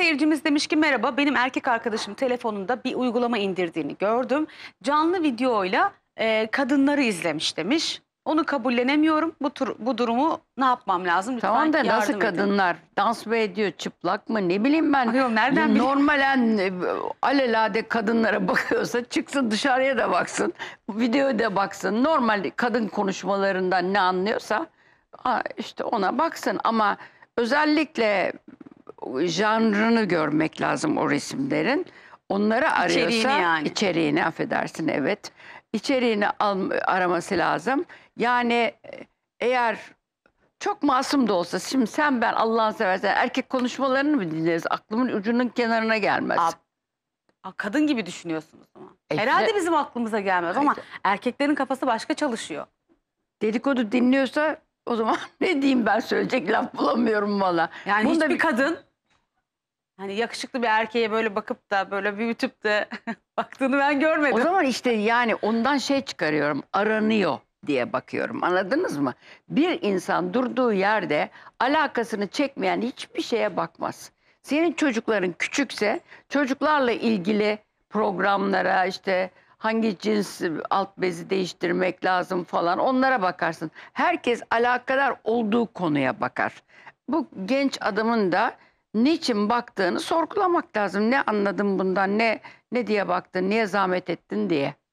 seyircimiz demiş ki merhaba benim erkek arkadaşım telefonunda bir uygulama indirdiğini gördüm. Canlı videoyla e, kadınları izlemiş demiş. Onu kabullenemiyorum. Bu, tur, bu durumu ne yapmam lazım? Lütfen Tamam da yardım nasıl edin. kadınlar dans mı ediyor çıplak mı ne bileyim ben. Ayol, nereden Normalen e, alelade kadınlara bakıyorsa çıksın dışarıya da baksın. Videoya da baksın. Normal kadın konuşmalarından ne anlıyorsa işte ona baksın. Ama özellikle janrını görmek lazım o resimlerin. Onları arıyorsa içeriğini, yani. içeriğini affedersin evet. İçeriğini al, araması lazım. Yani e, eğer çok masum da olsa şimdi sen ben Allah'ın seversen erkek konuşmalarını mı dinleriz? Aklımın ucunun kenarına gelmez. Ab Aa, kadın gibi düşünüyorsunuz ama. E, Herhalde bizim aklımıza gelmez ama erkeklerin kafası başka çalışıyor. Dedikodu dinliyorsa o zaman ne diyeyim ben söyleyecek laf bulamıyorum valla. Yani Bunda hiçbir bir... kadın Hani yakışıklı bir erkeğe böyle bakıp da böyle büyütüp de baktığını ben görmedim. O zaman işte yani ondan şey çıkarıyorum. Aranıyor diye bakıyorum. Anladınız mı? Bir insan durduğu yerde alakasını çekmeyen hiçbir şeye bakmaz. Senin çocukların küçükse çocuklarla ilgili programlara işte hangi cins alt bezi değiştirmek lazım falan onlara bakarsın. Herkes alakadar olduğu konuya bakar. Bu genç adamın da niçin baktığını sorgulamak lazım. Ne anladın bundan, ne ne diye baktın, niye zahmet ettin diye.